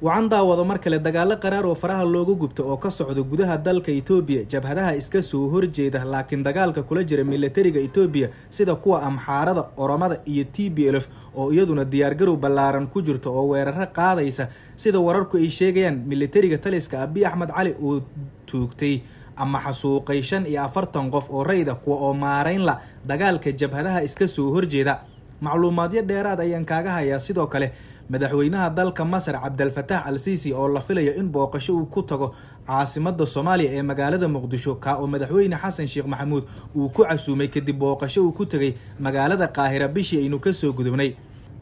waxaan daawado mar kale dagaalo qaraar oo faraha looga gubto oo ka socda gudaha dalka etoobiya jabhadaha iska soo horjeeda laakiin dagaalka kula jira militariga etoobiya sida kuwa amxaarada oromada iyo t b lf oo iyaduna diyaargarow ballaaran ku jirto oo weeraro qaadaysa sida wararku ay sheegayaan milatariga taliska ah, abiy axmed cali oo tuugtay ama xasuuqay shan iyo afartan qof oo rayda kuwa oo maaraynla dagaalka jabhadaha iska soo horjeeda macluumaadyo dheeraad ah ayaan kaaga hayaa sidoo kale madaxweynaha dalka masar cabdalfatax al siisi oo la filayo in booqasho uu ku tago caasimada soomaaliya ee magaalada muqdisho kaa oo madaxweyne xasan sheekh maxamuud uu ku casuumay kadib booqasho uu ku tegay magaalada qaahira bishii aynu ka soo gudubnay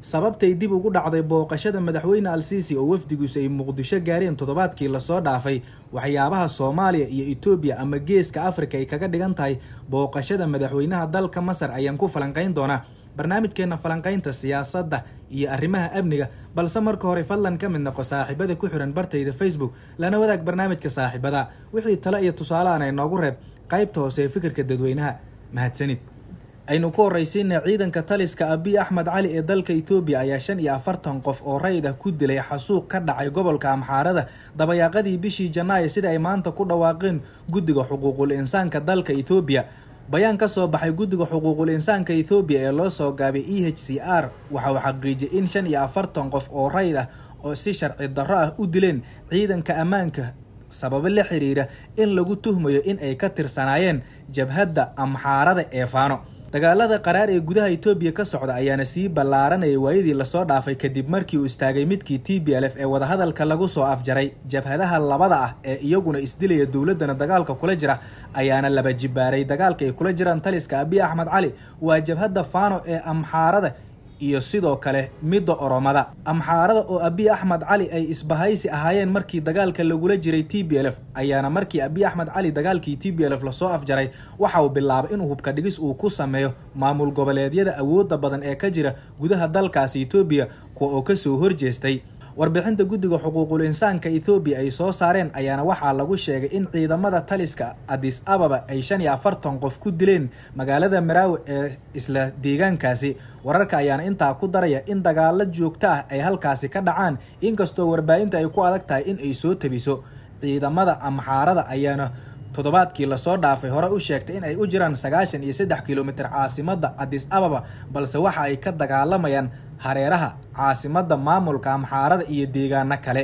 sababtay dib ugu dhacday booqashada madaxweyne al-siisi oo wafdigiisu ay muqdisho gaareen toddobaadkii lasoo dhaafay waxyaabaha soomaaliya iyo etoobiya ama geeska afrika ay kaga dhigan tahay booqashada madaxweynaha dalka masar ayaan ku falanqayn doonaa barnaamijkeenna falanqaynta siyaasadda iyo arrimaha amniga balse marka hore fadlan ka mid noqo saaxiibada ku xiran bartayda facebook lana wadaag barnaamijka saaxiibada wixii tale iyo tusaalahan ay noogu reeb qaybta hoose ee fikirka dadweynaha mahadsanid aynu ku horraysiina ciidanka taliska abiy axmed cali ee dalka etoobiya ayaa shan iyo afartan qof oo rayid ah ku dilay xasuuq ka dhacay gobolka amxaarada dabayaaqadii bishii janaayo sida ay maanta ku dhawaaqeen guddiga xuquuqul insaanka dalka etoobiya bayaan ka soo baxay guddiga xuquuqul insaanka etoobiya ee loo soo gaabay e h c r waxa uu xaqiijiyey in shan iyo afartan qof oo rayid ah oo si sharci darro ah u dileen ciidanka ammaanka sababo la xiriira in lagu tuhmayo in ay ka tirsanaayeen jabhadda amxaarada ee faano dagaalada qaraar ee gudaha etoobiya ka socda ayaana sii ballaaranayay waayadii lasoo dhaafay kadib markii uu istaagay midkii t b l f ee wadahadalka lagu soo afjaray jabhadaha labada ah ee iyaguna isdilaya dowladdana dagaalka kula jira ayaana laba jibaaray dagaalka ay kula jiraan taliska abiy axmed cali waa jabhadda faano ee amxaarada iyo sidoo kale midda oromada amxaarada oo abiy axmed cali ay isbahaysi ahaayeen markii dagaalka lagula jiray t b l f ayaana markii abiy axmed cali dagaalkii t b l f lasoo afjaray waxa uu bilaabay inuu hubka dhigis uu ku sameeyo maamul goboleedyada awoodda badan ee ka jira gudaha dalkaasi etoobiya kuwa oo kasoo horjeestay warbixinta guddiga xuquuqul insaanka ethoobiya ay soo saareen ayaana waxaa lagu sheegay in ciidamada taliska adis ababa ay shan iyo afartan qof ku dileen magaalada maraawe ee isla deegaankaasi wararka ayaana intaa ku daraya in dagaalo joogto ah ay halkaasi ka dhacaan inkastoo warbaahinta ay ku adag tahay in ay soo tebiso ciidamada amxaarada ayaana toddobaadkii lasoo dhaafay hore u sheegtay in ay u jiraan sagaashan iyo saddex kilomitir caasimada adis ababa balse waxa ay ka dagaalamayaan hareeraha caasimadda maamulka amxaarada iyo deegaano kale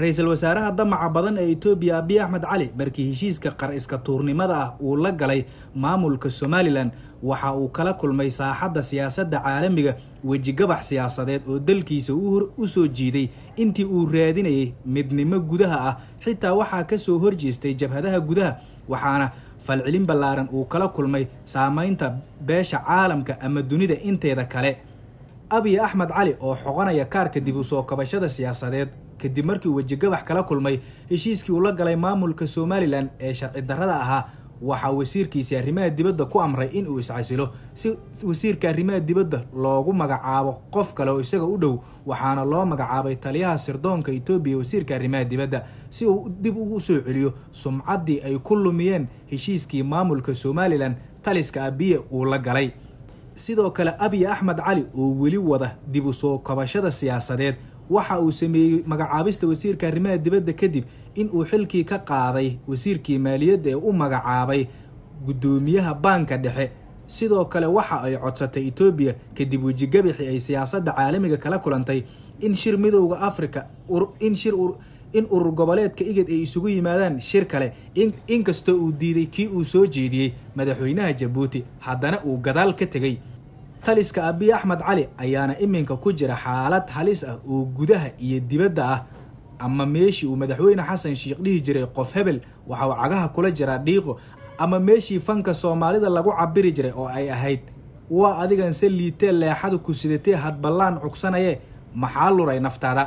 ra-iisul wasaaraha damaca badan ee etoobiya abiy axmed cali markii heshiiska qar iska tuurnimada ah uu la galay maamulka somalilan waxa uu kala kulmay saaxadda siyaasadda caalamiga wejigabax siyaasadeed oo dalkiisa u soo jiiday intii uu raadinayay midnimo gudaha ah xitaa waxaa kasoo horjeestay jabhadaha gudaha waxaana falcelin ballaaran uu kala kulmay saamaynta beesha caalamka ama dunida inteeda kale abiy axmed cali oo xoqanaya kaarka dib u soo kabashada siyaasadeed kadib markii wejigabax kala kulmay heshiiskii uu la galay maamulka somalilan ee sharci darrada ahaa waxaa wasiirkiisii arrimaha dibadda ku amray in uu iscasilo si wasiirka arrimaha dibadda loogu magacaabo qof kale oo isaga u dhow waxaana loo magacaabay taliyaha sirdoonka etoobiya wasiirka arrimaha dibadda si uu dib ugu soo celiyo sumcaddii ay ku lumiyeen heshiiskii maamulka somalilan taliska abiye uu la galay sidoo kale abiya axmed cali oo weli wada dib u soo kabashada siyaasadeed waxa uu sameeyey magacaabista wasiirka arrimaha dibadda kadib inuu xilkii ka qaaday wasiirkii maaliyadda ee u magacaabay guddoomiyaha baanka dhexe sidoo kale waxa ay codsatay etoobiya kadib wejigabixii ay siyaasadda caalamiga kala kulantay in shir midowda afrika in shir in urur goboleedka igad ay isugu yimaadaan shir kale inkastoo uu diiday kii uu soo jeediyey madaxweynaha jabuuti haddana uu gadaal ka tegey taliska abiy axmed cali ayaana iminka ku jira xaalad halis ah oo gudaha iyo dibadda ah ama meeshii uu madaxweyne xasan sheikh dhihi jiray qof hebel waxa uu cagaha kula jiraa dhiiqo ama meeshii fanka soomaalida lagu cabiri jiray oo ay ahayd waa adiganse liitee leexada ku sidatee hadballaan cugsanaye maxaa luray naftaada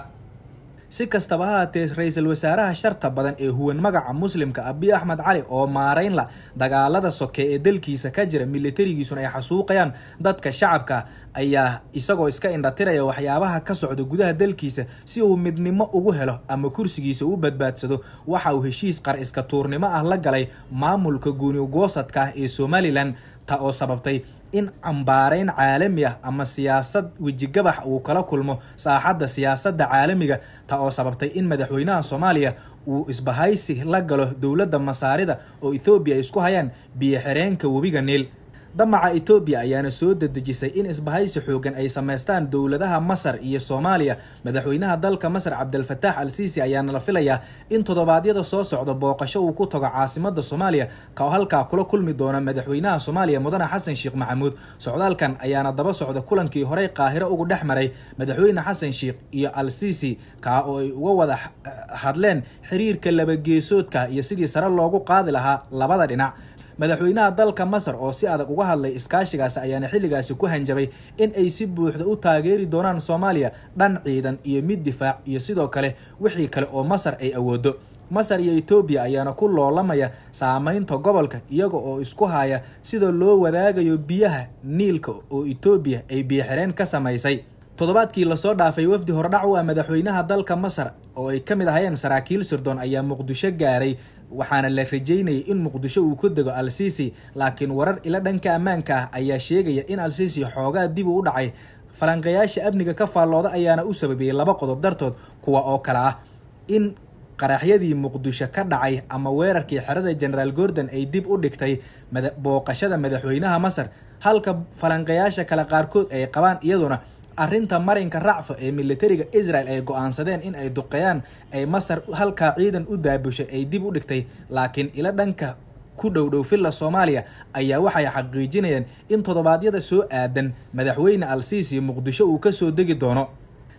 si kastaba ha haatee ra-iisul wasaaraha sharta badan ee huwan magaca muslimka abi axmed cali oo maarayn la dagaalada soke ee dalkiisa ka jira militarigiisuna ay xasuuqayaan dadka shacabka ayaa isagoo iska indhatiraya waxyaabaha ka socda gudaha dalkiisa si uu midnimo ugu helo ama kursigiisa u badbaadsado waxa uu heshiis qar iska tuurnimo ah la galay maamulka guunigoosadka ah ee somalilan ta oo sababtay in cambaarayn caalami ah ama siyaasad wejigabax uu kala kulmo saaxadda siyaasadda caalamiga ta oo sababtay in madaxweynaha soomaaliya uu isbahaysi la galo dowladda masaarida oo ethoobiya ay isku hayaan biyo xireenka webiga niil damaca etoobiya ayaana soo dedejisay in isbahaysi xoogan ay samaystaan dowladaha masar iyo soomaaliya madaxweynaha dalka masar cabdilfataax al siisi ayaana la filayaa in toddobaadyada soo socda booqasho uu ku tago caasimada soomaaliya kao halkaa kula kulmi doona madaxweynaha soomaaliya mudane xasan sheekh maxamuud socdaalkan ayaana daba socda kulankii horey qaahiro ugu dhex maray madaxweyne xasan sheekh iyo al siisi kaa oo ay uga wada hadleen xiriirka labageesoodka iyo sidii sare loogu qaadi lahaa labada dhinac madaxweynaha dalka masar oo si adag uga hadlay iskaashigaasi ayaana xilligaasi ku hanjabay in ay si buuxda u taageeri doonaan soomaaliya dhan ciidan iyo mid difaac iyo sidoo kale wixii kale oo masar ay awoodo masar iyo etoobiya ayaana ku loolamaya saamaynta gobolka iyaga oo isku haaya sida loo wadaagayo biyaha niilka oo etoobiya ay biyoxireen ka samaysay toddobaadkii lasoo dhaafay wafdi hordhac u ah madaxweynaha dalka masar oo ay ka mid ahayeen saraakiil sirdoon ayaa muqdisho gaaray waxaana la rajaynayay in muqdisho uu ka dego al-siisi laakiin warar ila dhanka ammaanka ah ayaa sheegaya in al-siisi xoogaa dib u dhacay falanqayaasha amniga ka faallooda ayaana u sababiyey laba qodob dartood kuwa oo kale ah in qaraxyadii muqdisho ka dhacay ama weerarkii xerada jenaraal gordon ay dib u dhigtay booqashada madaxweynaha masar halka falanqayaasha kale qaarkood ay qabaan iyaduna arrinta marinka racfa ee militariga israel ay go'aansadeen in ay duqeeyaan ay masar halkaa ciidan u daabushay ay dib u dhigtay laakiin ila dhanka ku dhowdhow filla soomaaliya ayaa waxay xaqiijinayeen in toddobaadyada soo aadan madaxweyne al-siisi muqdisho uu ka soo degi doono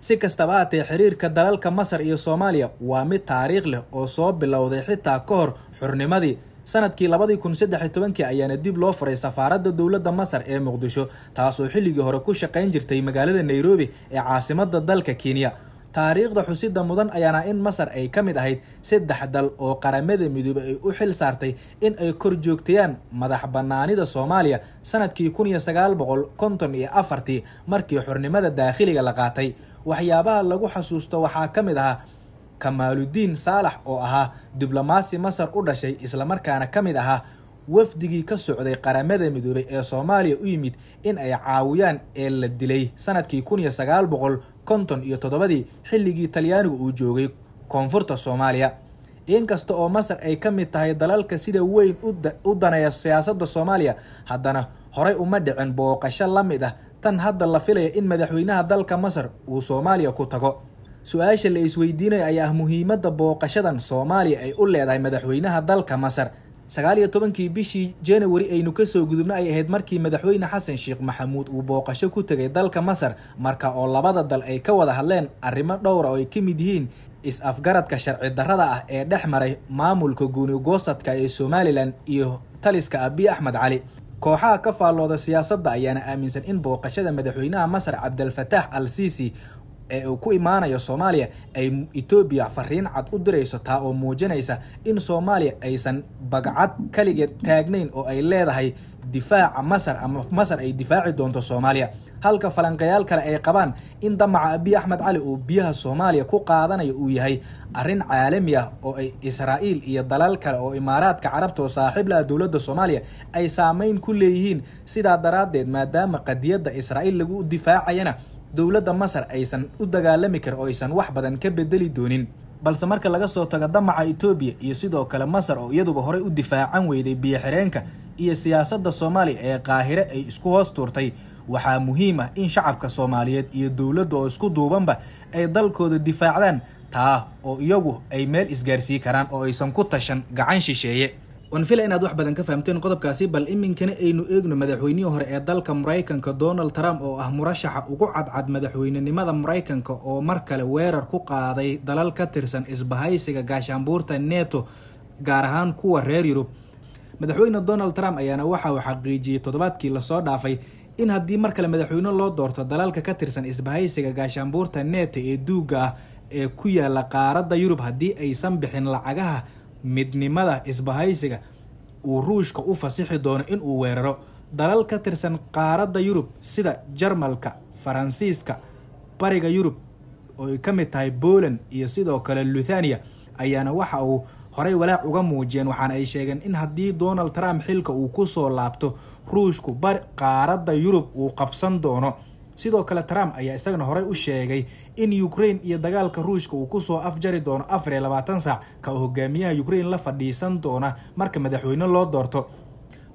si kastaba haatee xiriirka dalalka masar iyo soomaaliya waa mid taariikh leh oo soo bilowday xitaa ka hor xurnimadii sanadkii labadii kun saddex iyo tobankii ayaana dib loo furay safaaradda dowladda masar ee muqdisho taasoo xilligii hore ku shaqayn jirtay magaalada nairobi ee caasimadda dalka kenya taariikhda xusida mudan ayaana in masar ay ka mid ahayd saddex dal oo qaramada midoobey ay u xil saartay in ay kor joogtayaan madax bannaanida soomaaliya sanadkii kun iyo sagaal boqol konton iyo afartii markii xornimada daakhiliga la qaatay waxyaabaha lagu xasuusto waxaa ka mid ahaa kamaaludiin saalax oo ahaa diblomaasi masar u dhashay islamarkaana ka mid ahaa wafdigii ka socday qaramada midoobay ee soomaaliya u yimid in ay caawiyaan ee la dilay sanadkii kun iyo sagaal boqol konton iyo toddobadii xilligii talyaanigu uu joogay koonfurta soomaaliya inkasta oo masar ay ka mid tahay dalalka sida weyn u daneeya siyaasadda soomaaliya haddana horey uma dhicin booqasho la mid ah tan hadda la filaya in madaxweynaha dalka masar uu soomaaliya ku tago su-aasha la isweydiinayo ayaa ah muhiimadda booqashadan soomaaliya ay u leedahay madaxweynaha dalka masar sagaal iyo tobankii bishii janawari aynu kasoo gudubna ay ahayd markii madaxweyne xasan sheekh maxamuud uu booqasho ku tegay dalka masar marka oo labada dal ay ka wada hadleen arrimo dhowra ah oo ay ka mid yihiin is-afgaradka sharci darada ah ee dhex maray maamulka gunigoosadka ee somalilan iyo taliska abiy axmed cali kooxaha ka faallooda siyaasadda ayaana aaminsan in booqashada madaxweynaha masar cabdilfataax al siisi ee uu ku imaanayo soomaaliya ay etoobiya fariin cad u dirayso taa oo muujinaysa in soomaaliya aysan bagcad kaligeed taagnayn oo ay leedahay difaaca masar ama masar ay difaaci doonto soomaaliya halka falanqeyaal kale ay qabaan in damaca abiy axmed cali uu biyaha soomaaliya ku qaadanayo uu yahay arrin caalami ah oo ay israa'iil iyo dalal kale oo imaaraadka carabta oo saaxiiblaha dowladda soomaaliya ay saameyn ku leeyihiin sidaa daraaddeed maadaama qadiyadda israa'iil lagu difaacayana dowladda masar aysan u dagaalami kar oo aysan wax badan ka bedeli doonin balse marka laga soo tago damaca etoobiya iyo sidoo kale masar oo iyaduba horey u difaacan weyday biyo-xireenka iyo siyaasadda soomaaliya ee qaahire ay isku hoos tuurtay waxaa muhiim ah in shacabka soomaaliyeed iyo dowladda oo isku duubanba ay dalkooda difaacdaan taa oo iyagu ay meel isgaarsii karaan oo aysan ku tashan gacan shisheeye waan fila inaad wax badan ka fahamteen qodobkaasi bal iminkana aynu eegno madaxweynihii hore ee dalka maraykanka donald trump oo ah murashaxa ugu cadcad madaxweynenimada maraykanka oo mar kale weerar ku qaaday dalal ka tirsan isbahaysiga gaashaanbuurta neto gaar ahaan kuwa reer yurub madaxweyne donald trump ayaana waxa uu xaqiijiyey toddobaadkii lasoo dhaafay in haddii mar kale madaxweyne loo doorto dalalka ka tirsan isbahaysiga gaashaanbuurta neto ee duuga ah ee ku yaala qaaradda yurub haddii aysan bixin lacagaha midnimada isbahaysiga uu ruushka u fasixi doono inuu weeraro dalal ka tirsan qaaradda yurub sida jarmalka faransiiska bariga yurub oo ay ka mid tahay boland iyo sidoo kale luthania ayaana waxa uu horay walaac uga muujiyeen waxaana ay sheegeen in haddii donald trump xilka uu ku soo laabto ruushku qaaradda yurub uu qabsan doono sidoo kale trump ayaa isagana horey u sheegay in ukrain iyo dagaalka ruushka uu kusoo afjari doono afar iyo labaatan saac ka hogaamiyaha ukrain la fadhiisan doona marka madaxweyne loo doorto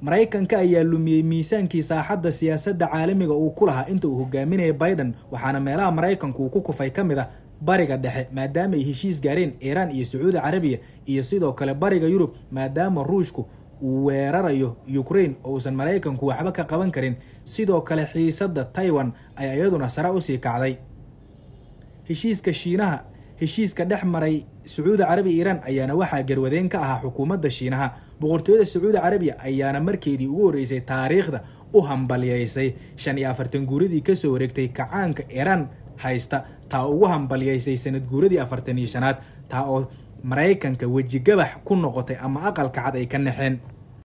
maraykanka ayaa lumiyey miisaankii saaxadda siyaasadda caalamiga uu ku lahaa inta uu hogaaminaya biden waxaana meelaha maraykanku uu ku kufay ka mid ah bariga dhexe maadaama ay heshiis gaareen iiraan iyo sacuudi carabiya iyo sidoo kale bariga yurub maadaama ruushku uu weerarayo ukrain uusan maraykanku waxba ka qaban karin sidoo kale xiisadda taiwan ayaa iyaduna sare usii kacday heshiiska shiinaha heshiiska dhex maray sacuudi carabiya iiraan ayaana waxaa garwadeen ka ahaa xukuumadda shiinaha boqortooyada sacuudi carabiya ayaana markeedii ugu horreysay taariikhda u hambalyaysay shan iyo afartan guuradii kasoo wareegtay kacaanka iiraan haysta taa ugu hambalyaysay sanad guuradii afartan iyo shanaad taa oo maraykanka wejigabax ku noqotay ama aqalka cad ay ka naxeen